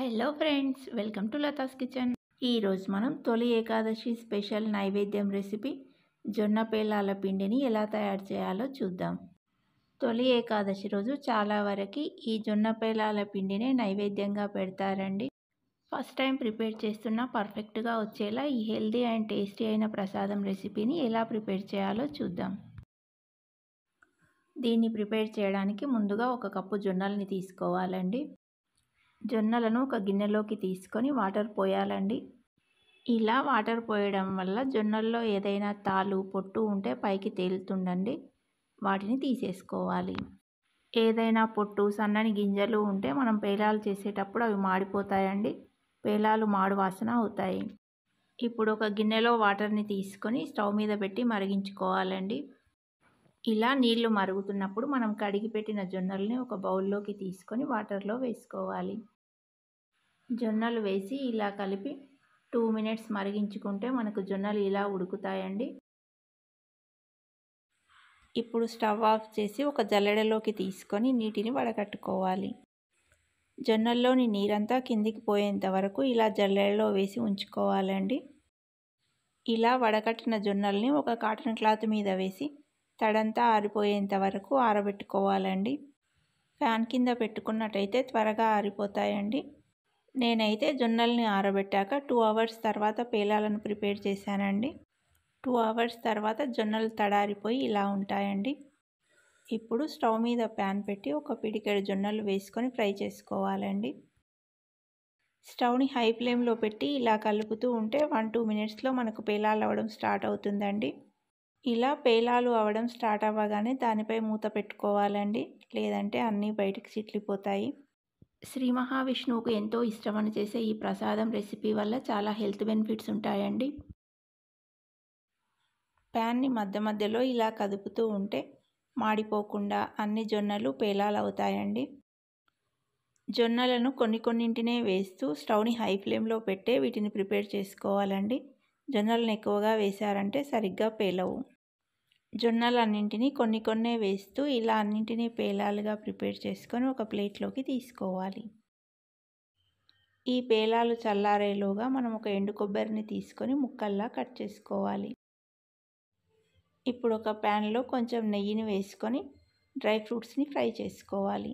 hello friends welcome to Latha's kitchen ఈరోజు మనం తొలి ఏకాదశి స్పెషల్ నైవేద్యం రెసిపీ జొన్న పేలాల పిండిని ఎలా తయారు చేయాలో చూద్దాం తొలి ఏకాదశి రోజు చాలా వరకు ఈ జొన్న పేలాల పిండినే నైవేద్యంగా పెడతారండి ఫస్ట్ టైం ప్రిపేర్ చేస్తున్న పర్ఫెక్ట్గా వచ్చేలా ఈ హెల్దీ అండ్ టేస్టీ అయిన ప్రసాదం రెసిపీని ఎలా ప్రిపేర్ చేయాలో చూద్దాం దీన్ని ప్రిపేర్ చేయడానికి ముందుగా ఒక కప్పు జొన్నల్ని తీసుకోవాలండి జొన్నలను ఒక గిన్నెలోకి తీసుకొని వాటర్ పోయాలండి ఇలా వాటర్ పోయడం వల్ల జొన్నల్లో ఏదైనా తాలు పొట్టు ఉంటే పైకి తేలుతుండండి వాటిని తీసేసుకోవాలి ఏదైనా పొట్టు సన్నని గింజలు ఉంటే మనం పేలాలు చేసేటప్పుడు అవి మాడిపోతాయండి పేలాలు మాడు వాసన అవుతాయి ఇప్పుడు ఒక గిన్నెలో వాటర్ని తీసుకొని స్టవ్ మీద పెట్టి మరిగించుకోవాలండి ఇలా నీళ్లు మరుగుతున్నప్పుడు మనం కడిగి పెట్టిన జొన్నల్ని ఒక బౌల్లోకి తీసుకొని వాటర్లో వేసుకోవాలి జొన్నలు వేసి ఇలా కలిపి టూ మినిట్స్ మరిగించుకుంటే మనకు జొన్నలు ఇలా ఉడుకుతాయండి ఇప్పుడు స్టవ్ ఆఫ్ చేసి ఒక జల్లెడలోకి తీసుకొని నీటిని వడగట్టుకోవాలి జొన్నల్లోని నీరంతా కిందికి పోయేంత వరకు ఇలా జల్లెడలో వేసి ఉంచుకోవాలండి ఇలా వడకట్టిన జొన్నల్ని ఒక కాటన్ క్లాత్ మీద వేసి తడంతా ఆరిపోయేంత వరకు ఆరబెట్టుకోవాలండి ఫ్యాన్ కింద పెట్టుకున్నట్టయితే త్వరగా ఆరిపోతాయండి నేనైతే జొన్నల్ని ఆరబెట్టాక టూ అవర్స్ తర్వాత పేలాలను ప్రిపేర్ చేశానండి టూ అవర్స్ తర్వాత జొన్నలు తడారిపోయి ఇలా ఉంటాయండి ఇప్పుడు స్టవ్ మీద ప్యాన్ పెట్టి ఒక పిడికెడు జొన్నలు వేసుకొని ఫ్రై చేసుకోవాలండి స్టవ్ని హై ఫ్లేమ్లో పెట్టి ఇలా కలుపుతూ ఉంటే వన్ టూ మినిట్స్లో మనకు పేలాలు అవ్వడం స్టార్ట్ అవుతుందండి ఇలా పేలాలు అవ్వడం స్టార్ట్ అవ్వగానే దానిపై మూత పెట్టుకోవాలండి లేదంటే అన్నీ బయటికి చిట్లిపోతాయి శ్రీ మహావిష్ణువుకు ఎంతో ఇష్టమని చేసే ఈ ప్రసాదం రెసిపీ వల్ల చాలా హెల్త్ బెనిఫిట్స్ ఉంటాయండి ప్యాన్ని మధ్య మధ్యలో ఇలా కదుపుతూ ఉంటే మాడిపోకుండా అన్ని జొన్నలు పేలాలు అవుతాయండి జొన్నలను కొన్ని కొన్నింటినే వేస్తూ స్టవ్ని హై ఫ్లేమ్లో పెట్టే వీటిని ప్రిపేర్ చేసుకోవాలండి జొన్నలను ఎక్కువగా వేశారంటే సరిగ్గా పేలవు జొన్నలు అన్నింటినీ కొన్ని కొన్నే వేస్తూ ఇలా అన్నింటినీ పేలాలుగా ప్రిపేర్ చేసుకొని ఒక ప్లేట్లోకి తీసుకోవాలి ఈ పేలాలు చల్లారేలోగా మనం ఒక ఎండు కొబ్బరిని తీసుకొని ముక్కల్లా కట్ చేసుకోవాలి ఇప్పుడు ఒక ప్యాన్లో కొంచెం నెయ్యిని వేసుకొని డ్రై ఫ్రూట్స్ని ఫ్రై చేసుకోవాలి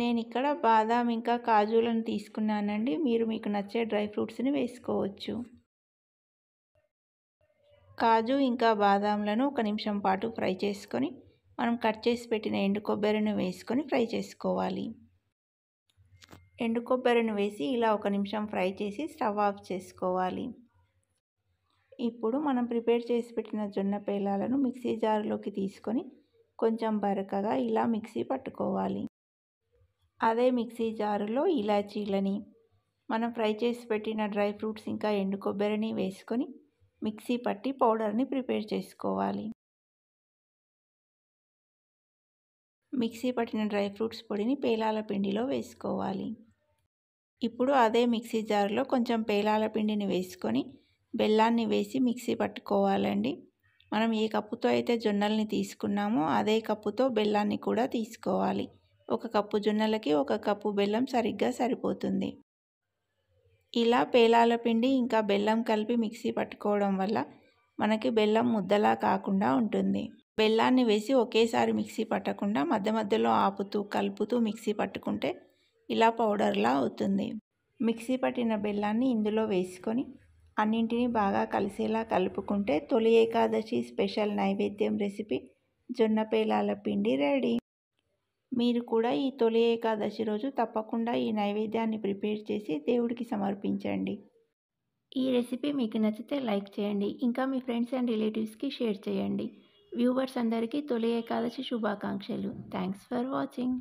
నేను ఇక్కడ బాదాం ఇంకా కాజులను తీసుకున్నానండి మీరు మీకు నచ్చే డ్రై ఫ్రూట్స్ని వేసుకోవచ్చు కాజు ఇంకా బాదాంలను ఒక నిమిషం పాటు ఫ్రై చేసుకొని మనం కట్ చేసి పెట్టిన ఎండు కొబ్బరిని వేసుకొని ఫ్రై చేసుకోవాలి ఎండు కొబ్బరిని వేసి ఇలా ఒక నిమిషం ఫ్రై చేసి స్టవ్ ఆఫ్ చేసుకోవాలి ఇప్పుడు మనం ప్రిపేర్ చేసి పెట్టిన జొన్న పేలాలను మిక్సీ జారులోకి తీసుకొని కొంచెం బరకగా ఇలా మిక్సీ పట్టుకోవాలి అదే మిక్సీ జారులో ఇలాచీలని మనం ఫ్రై చేసి పెట్టిన డ్రై ఫ్రూట్స్ ఇంకా ఎండు కొబ్బరిని వేసుకొని మిక్సీ పట్టి పౌడర్ని ప్రిపేర్ చేసుకోవాలి మిక్సీ పట్టిన డ్రై ఫ్రూట్స్ పొడిని పేలాల పిండిలో వేసుకోవాలి ఇప్పుడు అదే మిక్సీ జార్లో కొంచెం పేలాల పిండిని వేసుకొని బెల్లాన్ని వేసి మిక్సీ పట్టుకోవాలండి మనం ఏ కప్పుతో అయితే జొన్నల్ని తీసుకున్నామో అదే కప్పుతో బెల్లాన్ని కూడా తీసుకోవాలి ఒక కప్పు జొన్నలకి ఒక కప్పు బెల్లం సరిగ్గా సరిపోతుంది ఇలా పేలాల పిండి ఇంకా బెల్లం కలిపి మిక్సీ పట్టుకోవడం వల్ల మనకి బెల్లం ముద్దలా కాకుండా ఉంటుంది బెల్లాన్ని వేసి ఒకేసారి మిక్సీ పట్టకుండా మధ్య మధ్యలో ఆపుతూ కలుపుతూ మిక్సీ పట్టుకుంటే ఇలా పౌడర్లా అవుతుంది మిక్సీ పట్టిన బెల్లాన్ని ఇందులో వేసుకొని అన్నింటినీ బాగా కలిసేలా కలుపుకుంటే తొలి ఏకాదశి స్పెషల్ నైవేద్యం రెసిపీ జొన్న పేలాల పిండి రెడీ మీరు కూడా ఈ తొలి ఏకాదశి రోజు తప్పకుండా ఈ నైవేద్యాన్ని ప్రిపేర్ చేసి దేవుడికి సమర్పించండి ఈ రెసిపీ మీకు నచ్చితే లైక్ చేయండి ఇంకా మీ ఫ్రెండ్స్ అండ్ రిలేటివ్స్కి షేర్ చేయండి వ్యూవర్స్ అందరికీ తొలి ఏకాదశి శుభాకాంక్షలు థ్యాంక్స్ ఫర్ వాచింగ్